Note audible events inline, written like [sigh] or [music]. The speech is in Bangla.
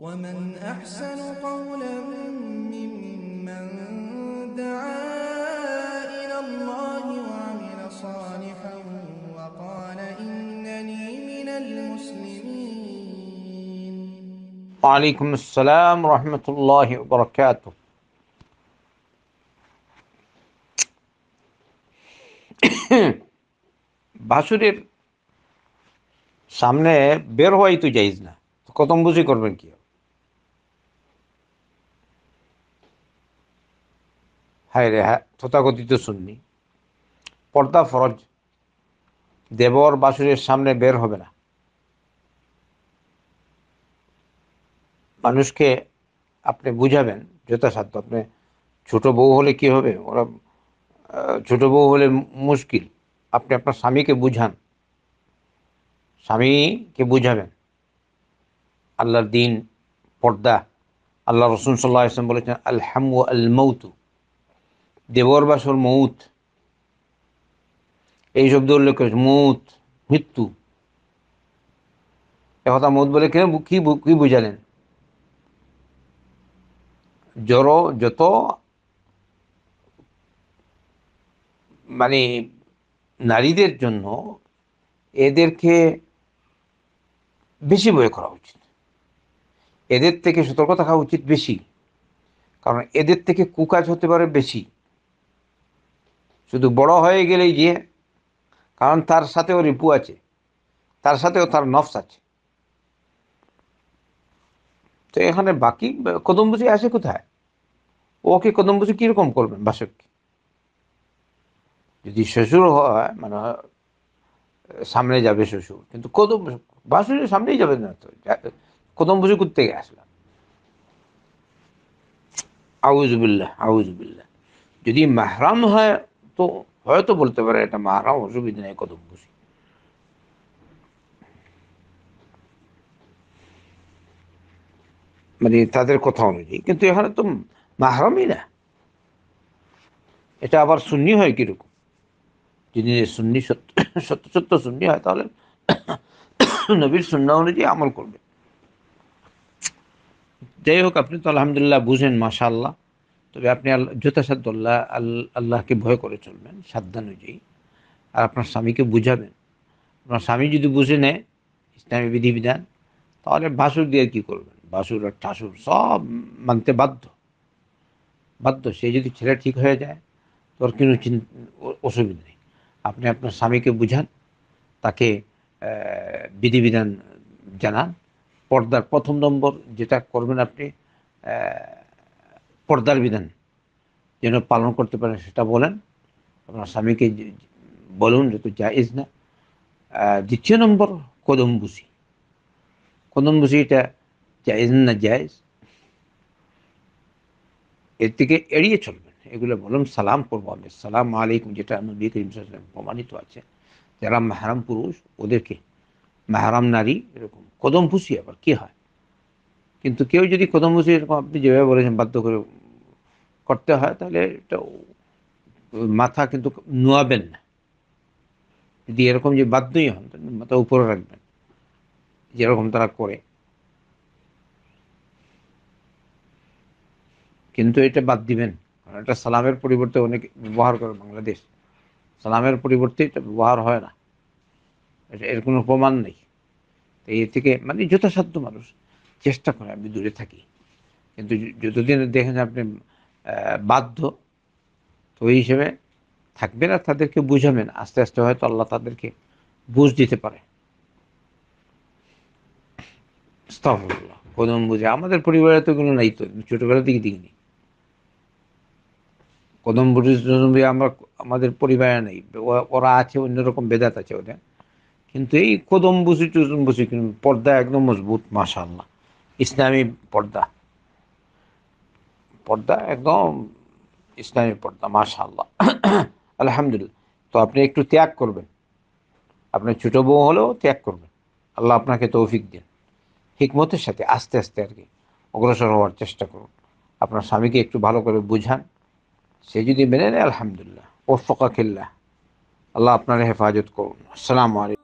ومن أحسن قولا ممن دعا إلى الله وعمل صالحا وقال إنني من المسلمين وعليكم السلام ورحمة الله وبركاته [coughs] বাসুরের সামনে বের হওয়াই তো যাইজ না তো কত বুঝি করবেন কি হায় রে হ্যাঁ তথাকথিত শুননি পর্দা ফরজ দেবর বাসুরের সামনে বের হবে না মানুষকে আপনি বুঝাবেন যথাসাধ্য আপনি ছোট বউ হলে কি হবে ওরা ছোট বউ হলে মুশকিল আপনি আপনার স্বামীকে বুঝান স্বামীকে বুঝাবেন আল্লাহর দিন পর্দা আল্লাহ রসুন সাল্লাহ ইসলাম বলেছেন আলহামু আল মৌতু দেবর সর মৌত এই শব্দ উল্লেখ করেছে মৌত মৃত্যু একথা মৌত বলে কেন কি কি বুঝালেন জ্বর যত মানে নারীদের জন্য এদেরকে বেশি বয়ে করা উচিত এদের থেকে সতর্ক থাকা উচিত বেশি কারণ এদের থেকে কুকাজ হতে পারে বেশি শুধু বড় হয়ে গেলেই গিয়ে কারণ তার সাথেও রিপু আছে তার সাথেও তার নফস আছে তো এখানে বাকি কদম্বুজি আছে কোথায় ওকে কদম্বুজি কীরকম করবেন বাসককে যদি শ্বশুর হয় মানে সামনে যাবে শ্বশুর কিন্তু কদম বাসুর সামনেই যাবে না তো কদম্বুজি করতে গিয়ে আসলাম আউজবিল্লাহ আউজবিল্লাহ যদি মাহরাম হয় তো হয়তো বলতে পারে এটা মারা অসুবিধা নেই কত খুশি মানে তাদের কথা অনুযায়ী কিন্তু এখানে তো মাহরমই না এটা আবার শূন্য হয় কিরকম যদি শূন্য সত্য সত্য শূন্য হয় তাহলে নবীর শূন্য অনুযায়ী আমল করবে যাই হোক আপনি তো আলহামদুলিল্লাহ বুঝেন মাশাল্লাহ তবে আপনি যথাসাধ্য আল্লাহ আল্লাহকে ভয় করে চলবেন সাধ্যানুযায়ী আর আপনার স্বামীকে বুঝাবেন আপনার স্বামী যদি বুঝে নেয় ইসলামী বিধিবিধান তাহলে বাসুর দিয়ে কি করবেন বাসুর আর ঠাসুর সব মানতে বাধ্য বাধ্য সে যদি ছেলে ঠিক হয়ে যায় তোর কোনো অসুবিধা নেই আপনি আপনার স্বামীকে বুঝান তাকে বিধিবিধান জানান পর্দার প্রথম নম্বর যেটা করবেন আপনি পর্দার বিধান যেন পালন করতে পারেন সেটা বলেন আপনার স্বামীকে বলুন যেহেতু জায়েজ না দ্বিতীয় নম্বর কদমবুসি কদমবুসি এটা জায়েজ না জায়েজ এর থেকে এড়িয়ে চলবেন এগুলো বলুন সালাম করবো আমি সালাম আলাইকুম যেটা নবী করিম প্রমাণিত আছে যারা মাহারাম পুরুষ ওদেরকে মাহারাম নারী এরকম কদম ভুষি আবার কী হয় কিন্তু কেউ যদি কদম মুসি এরকম আপনি যেভাবে বলেছেন বাধ্য করে করতে হয় তাহলে এটা মাথা কিন্তু নোয়াবেন না যদি এরকম যে বাধ্যই হন মাথা উপরে রাখবেন যেরকম তারা করে কিন্তু এটা বাদ দিবেন কারণ এটা সালামের পরিবর্তে অনেক ব্যবহার করে বাংলাদেশ সালামের পরিবর্তে এটা ব্যবহার হয় না এটা এর কোনো প্রমাণ নেই এ থেকে মানে যথাসাধ্য মানুষ চেষ্টা করে আমি দূরে থাকি কিন্তু যতদিন দেখেন আপনি বাধ্য তো ওই হিসেবে থাকবেন আর তাদেরকে বুঝাবেন আস্তে আস্তে হয়তো আল্লাহ তাদেরকে বুঝ দিতে পারে কদম বুঝে আমাদের পরিবারে তো কোনো নাই তো ছোটোবেলা থেকে দিইনি কদম বুঝে আমরা আমাদের পরিবারে নেই ওরা আছে অন্যরকম বেদাত আছে ওদের কিন্তু এই কদম বুঝি টুসুম বুঝি কিন্তু পর্দা একদম মজবুত আল্লাহ ইসলামী পর্দা পর্দা একদম ইসলামী পর্দা আল্লাহ আলহামদুলিল্লাহ তো আপনি একটু ত্যাগ করবেন আপনার ছোটো বউ হলেও ত্যাগ করবেন আল্লাহ আপনাকে তৌফিক দিন হিকমতের সাথে আস্তে আস্তে আর কি অগ্রসর হওয়ার চেষ্টা করুন আপনার স্বামীকে একটু ভালো করে বুঝান সে যদি মেনে নেয় আলহামদুলিল্লাহ খিল্লা আল্লাহ আপনার হেফাজত করুন আসসালামু আলাইকুম